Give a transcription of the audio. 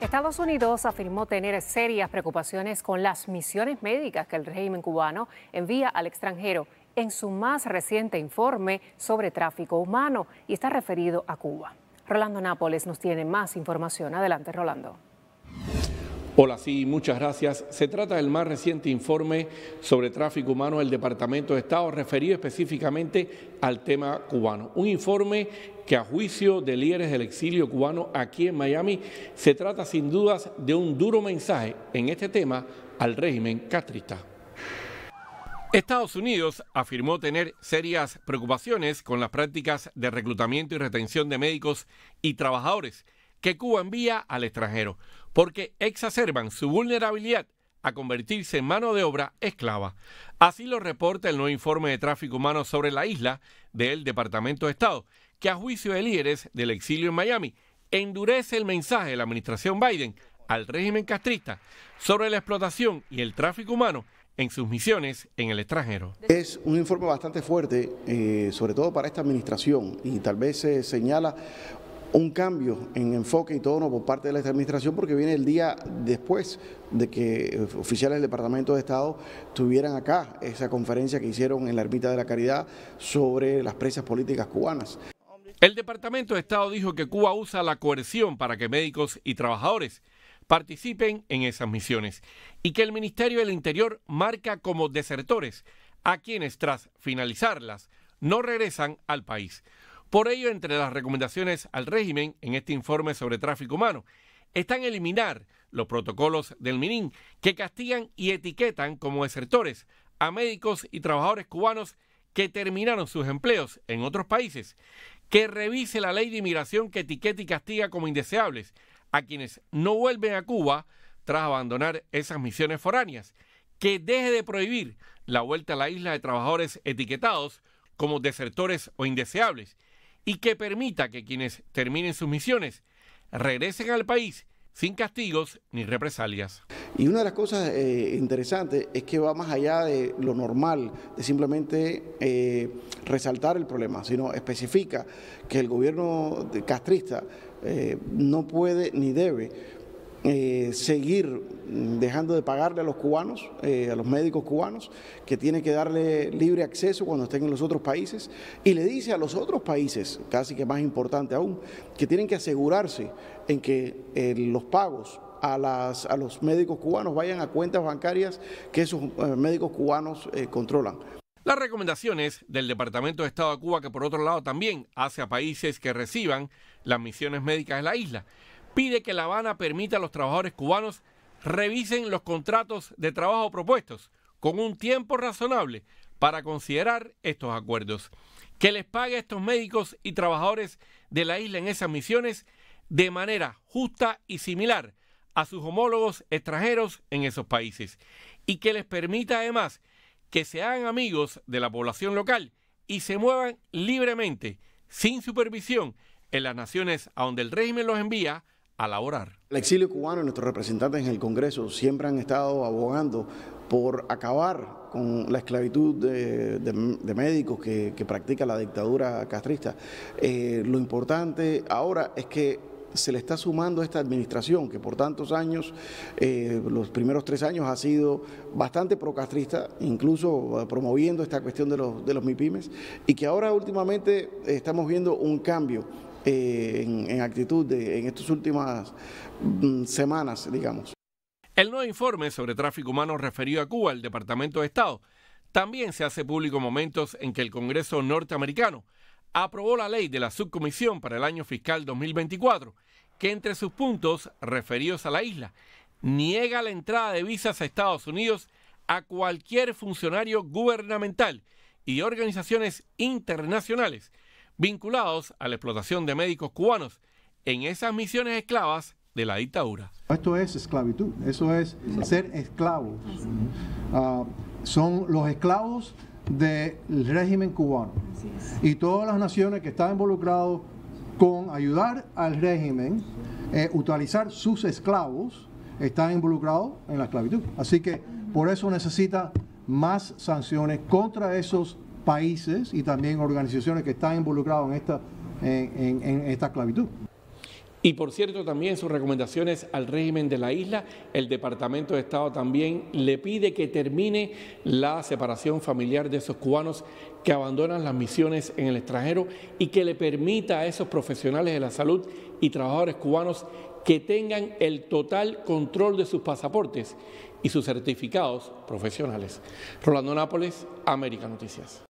Estados Unidos afirmó tener serias preocupaciones con las misiones médicas que el régimen cubano envía al extranjero en su más reciente informe sobre tráfico humano y está referido a Cuba. Rolando Nápoles nos tiene más información. Adelante, Rolando. Hola, sí, muchas gracias. Se trata del más reciente informe sobre tráfico humano del Departamento de Estado, referido específicamente al tema cubano. Un informe que a juicio de líderes del exilio cubano aquí en Miami se trata sin dudas de un duro mensaje en este tema al régimen Castrista. Estados Unidos afirmó tener serias preocupaciones con las prácticas de reclutamiento y retención de médicos y trabajadores que Cuba envía al extranjero, porque exacerban su vulnerabilidad a convertirse en mano de obra esclava. Así lo reporta el nuevo informe de tráfico humano sobre la isla del Departamento de Estado, que a juicio de líderes del exilio en Miami endurece el mensaje de la administración Biden al régimen castrista sobre la explotación y el tráfico humano en sus misiones en el extranjero. Es un informe bastante fuerte, eh, sobre todo para esta administración, y tal vez se señala un cambio en enfoque y tono por parte de la administración porque viene el día después de que eh, oficiales del Departamento de Estado tuvieran acá esa conferencia que hicieron en la Ermita de la Caridad sobre las presas políticas cubanas. El Departamento de Estado dijo que Cuba usa la coerción para que médicos y trabajadores participen en esas misiones y que el Ministerio del Interior marca como desertores a quienes tras finalizarlas no regresan al país. Por ello, entre las recomendaciones al régimen en este informe sobre tráfico humano, están eliminar los protocolos del MININ que castigan y etiquetan como desertores a médicos y trabajadores cubanos que terminaron sus empleos en otros países, que revise la ley de inmigración que etiqueta y castiga como indeseables a quienes no vuelven a Cuba tras abandonar esas misiones foráneas, que deje de prohibir la vuelta a la isla de trabajadores etiquetados como desertores o indeseables y que permita que quienes terminen sus misiones regresen al país sin castigos ni represalias. Y una de las cosas eh, interesantes es que va más allá de lo normal, de simplemente eh, resaltar el problema, sino especifica que el gobierno castrista eh, no puede ni debe eh, seguir dejando de pagarle a los cubanos, eh, a los médicos cubanos, que tiene que darle libre acceso cuando estén en los otros países, y le dice a los otros países, casi que más importante aún, que tienen que asegurarse en que eh, los pagos a, los médicos cubanos vayan a cuentas bancarias que esos médicos cubanos controlan. Las recomendaciones del Departamento de Estado de Cuba, que por otro lado también hace a países que reciban las misiones médicas en la isla pide que La Habana permita a los trabajadores cubanos revisen los contratos de trabajo propuestos con un tiempo razonable para considerar estos acuerdos. Que les pague a estos médicos y trabajadores de la isla en esas misiones de manera justa y similar a sus homólogos extranjeros en esos países. Y que les permita además que se hagan amigos de la población local y se muevan libremente, sin supervisión, en las naciones a donde el régimen los envía a laborar. El exilio cubano y nuestros representantes en el Congreso siempre han estado abogando por acabar con la esclavitud de, médicos que, practica la dictadura castrista. Eh, lo importante ahora es que se le está sumando a esta administración que por tantos años, eh, los primeros tres años ha sido bastante procastrista, incluso eh, promoviendo esta cuestión de los, de los MIPIMES, y que ahora últimamente estamos viendo un cambio eh, en, actitud en estas últimas mm, semanas, digamos. El nuevo informe sobre tráfico humano referido a Cuba al Departamento de Estado también se hace público momentos en que el Congreso norteamericano aprobó la ley de la subcomisión para el año fiscal 2024, que entre sus puntos referidos a la isla niega la entrada de visas a Estados Unidos a cualquier funcionario gubernamental y organizaciones internacionales vinculados a la explotación de médicos cubanos en esas misiones esclavas de la dictadura. Esto es esclavitud, eso es ser esclavos. Ah, son los esclavos del régimen cubano. Y todas las naciones que están involucradas con ayudar al régimen, eh, utilizar sus esclavos, están involucrados en la esclavitud. Así que por eso necesita más sanciones contra esos países y también organizaciones que están involucrados en esta, en esta esclavitud. Y por cierto, también sus recomendaciones al régimen de la isla, el Departamento de Estado también le pide que termine la separación familiar de esos cubanos que abandonan las misiones en el extranjero y que le permita a esos profesionales de la salud y trabajadores cubanos que tengan el total control de sus pasaportes y sus certificados profesionales. Rolando Nápoles, América Noticias.